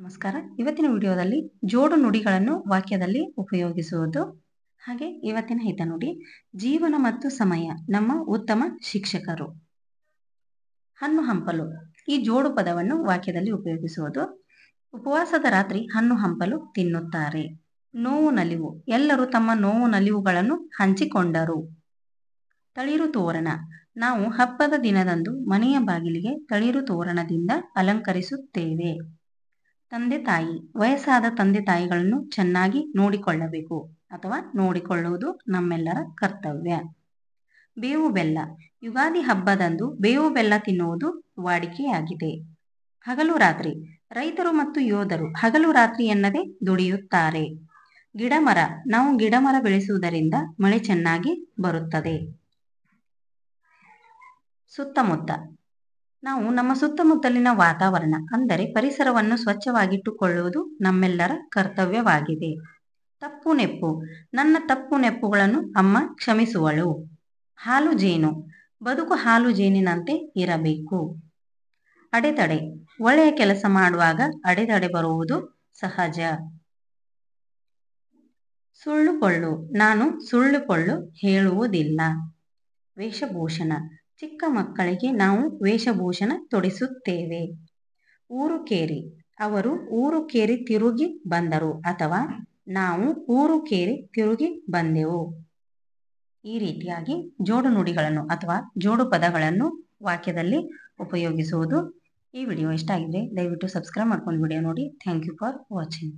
ನಮಸ್ಕಾರ ಇವತ್ತಿನ ವಿಡಿಯೋದಲ್ಲಿ ಜೋಡು ನುಡಿಗಳನ್ನು ವಾಕ್ಯದಲ್ಲಿ ಉಪಯೋಗಿಸುವುದು ಹಾಗೆ ಇವತ್ತಿನ ಹಿತನುಡಿ ಜೀವನ ಮತ್ತು ಸಮಯ ನಮ್ಮ ಉತ್ತಮ ಶಿಕ್ಷಕರು ಹಣ್ಣು ಹಂಪಲು ಈ ಜೋಡು ಪದವನ್ನು ವಾಕ್ಯದಲ್ಲಿ ಉಪಯೋಗಿಸುವುದು ಉಪವಾಸದ ರಾತ್ರಿ ಹಣ್ಣು ಹಂಪಲು ತಿನ್ನುತ್ತಾರೆ ನೋವು ನಲಿವು ಎಲ್ಲರೂ ತಮ್ಮ ನೋವು ನಲಿವುಗಳನ್ನು ಹಂಚಿಕೊಂಡರು ತಳಿರು ತೋರಣ ನಾವು ಹಬ್ಬದ ದಿನದಂದು ಮನೆಯ ಬಾಗಿಲಿಗೆ ತಳಿರು ತೋರಣದಿಂದ ಅಲಂಕರಿಸುತ್ತೇವೆ ತಂದೆ ತಾಯಿ ವಯಸ್ಸಾದ ತಂದೆ ತಾಯಿಗಳನ್ನು ಚೆನ್ನಾಗಿ ನೋಡಿಕೊಳ್ಳಬೇಕು ಅಥವಾ ನೋಡಿಕೊಳ್ಳುವುದು ನಮ್ಮೆಲ್ಲರ ಕರ್ತವ್ಯ ಬೇವು ಬೆಲ್ಲ ಯುಗಾದಿ ಹಬ್ಬದಂದು ಬೇವು ಬೆಲ್ಲ ತಿನ್ನುವುದು ವಾಡಿಕೆಯಾಗಿದೆ ಹಗಲು ರಾತ್ರಿ ರೈತರು ಮತ್ತು ಯೋಧರು ಹಗಲು ರಾತ್ರಿ ಎನ್ನದೇ ದುಡಿಯುತ್ತಾರೆ ಗಿಡಮರ ನಾವು ಗಿಡಮರ ಬೆಳೆಸುವುದರಿಂದ ಮಳೆ ಚೆನ್ನಾಗಿ ಬರುತ್ತದೆ ಸುತ್ತಮುತ್ತ ನಾವು ನಮ್ಮ ಸುತ್ತಮುತ್ತಲಿನ ವಾತಾವರಣ ಅಂದರೆ ಪರಿಸರವನ್ನು ಸ್ವಚ್ಛವಾಗಿಟ್ಟುಕೊಳ್ಳುವುದು ನಮ್ಮೆಲ್ಲರ ಕರ್ತವ್ಯವಾಗಿದೆ ತಪ್ಪು ನೆಪ್ಪು ನನ್ನ ತಪ್ಪು ನೆಪ್ಪುಗಳನ್ನು ಅಮ್ಮ ಕ್ಷಮಿಸುವಳು ಹಾಲು ಜೇನು ಬದುಕು ಹಾಲು ಜೇನಿನಂತೆ ಇರಬೇಕು ಅಡೆತಡೆ ಒಳ್ಳೆಯ ಕೆಲಸ ಮಾಡುವಾಗ ಅಡೆತಡೆ ಬರುವುದು ಸಹಜ ಸುಳ್ಳು ಪೊಳ್ಳು ನಾನು ಸುಳ್ಳು ಪೊಳ್ಳು ಹೇಳುವುದಿಲ್ಲ ವೇಷಭೂಷಣ ಚಿಕ್ಕ ಮಕ್ಕಳಿಗೆ ನಾವು ವೇಷಭೂಷಣ ತೊಡಿಸುತ್ತೇವೆ ಊರು ಕೇರಿ ಅವರು ಊರು ಕೇರಿ ತಿರುಗಿ ಬಂದರು ಅಥವಾ ನಾವು ಊರು ಕೇರಿ ತಿರುಗಿ ಬಂದೆವು ಈ ರೀತಿಯಾಗಿ ಜೋಡು ನುಡಿಗಳನ್ನು ಅಥವಾ ಜೋಡು ಪದಗಳನ್ನು ವಾಕ್ಯದಲ್ಲಿ ಉಪಯೋಗಿಸುವುದು ಈ ವಿಡಿಯೋ ಇಷ್ಟ ಆಗಿದ್ರೆ ದಯವಿಟ್ಟು ಸಬ್ಸ್ಕ್ರೈಬ್ ಮಾಡ್ಕೊಂಡು ವಿಡಿಯೋ ನೋಡಿ ಥ್ಯಾಂಕ್ ಯು ಫಾರ್ ವಾಚಿಂಗ್